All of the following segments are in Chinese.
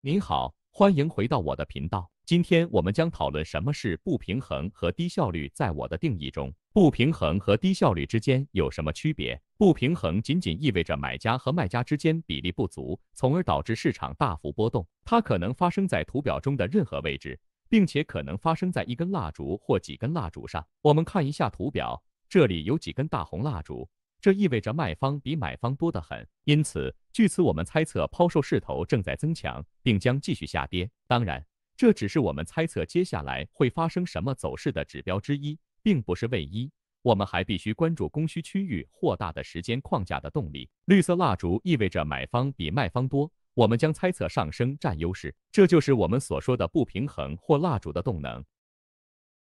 您好，欢迎回到我的频道。今天我们将讨论什么是不平衡和低效率。在我的定义中，不平衡和低效率之间有什么区别？不平衡仅仅意味着买家和卖家之间比例不足，从而导致市场大幅波动。它可能发生在图表中的任何位置，并且可能发生在一根蜡烛或几根蜡烛上。我们看一下图表，这里有几根大红蜡烛。这意味着卖方比买方多得很，因此，据此我们猜测抛售势头正在增强，并将继续下跌。当然，这只是我们猜测接下来会发生什么走势的指标之一，并不是唯一。我们还必须关注供需区域或大的时间框架的动力。绿色蜡烛意味着买方比卖方多，我们将猜测上升占优势。这就是我们所说的不平衡或蜡烛的动能。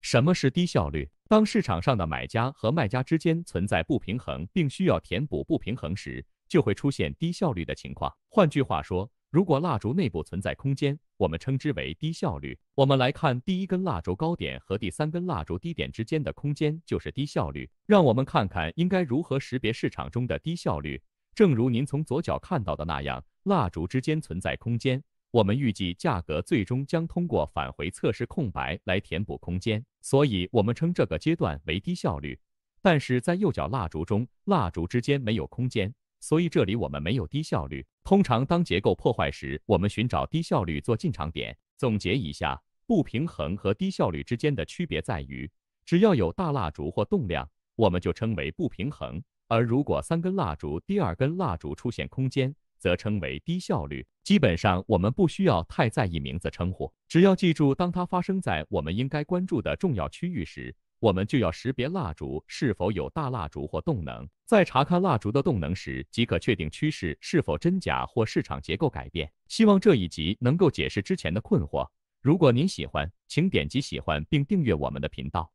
什么是低效率？当市场上的买家和卖家之间存在不平衡，并需要填补不平衡时，就会出现低效率的情况。换句话说，如果蜡烛内部存在空间，我们称之为低效率。我们来看第一根蜡烛高点和第三根蜡烛低点之间的空间就是低效率。让我们看看应该如何识别市场中的低效率。正如您从左脚看到的那样，蜡烛之间存在空间。我们预计价格最终将通过返回测试空白来填补空间，所以我们称这个阶段为低效率。但是在右脚蜡烛中，蜡烛之间没有空间，所以这里我们没有低效率。通常当结构破坏时，我们寻找低效率做进场点。总结一下，不平衡和低效率之间的区别在于，只要有大蜡烛或动量，我们就称为不平衡；而如果三根蜡烛，第二根蜡烛出现空间。则称为低效率。基本上，我们不需要太在意名字称呼，只要记住，当它发生在我们应该关注的重要区域时，我们就要识别蜡烛是否有大蜡烛或动能。在查看蜡烛的动能时，即可确定趋势是否真假或市场结构改变。希望这一集能够解释之前的困惑。如果您喜欢，请点击喜欢并订阅我们的频道。